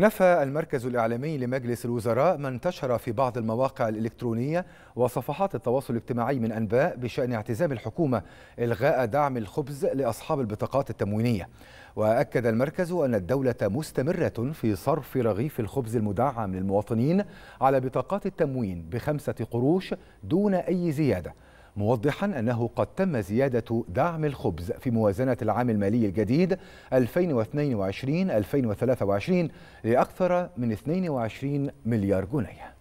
نفى المركز الإعلامي لمجلس الوزراء ما انتشر في بعض المواقع الإلكترونية وصفحات التواصل الاجتماعي من أنباء بشأن اعتزام الحكومة إلغاء دعم الخبز لأصحاب البطاقات التموينية وأكد المركز أن الدولة مستمرة في صرف رغيف الخبز المدعم للمواطنين على بطاقات التموين بخمسة قروش دون أي زيادة موضحا أنه قد تم زيادة دعم الخبز في موازنة العام المالي الجديد 2022-2023 لأكثر من 22 مليار جنيه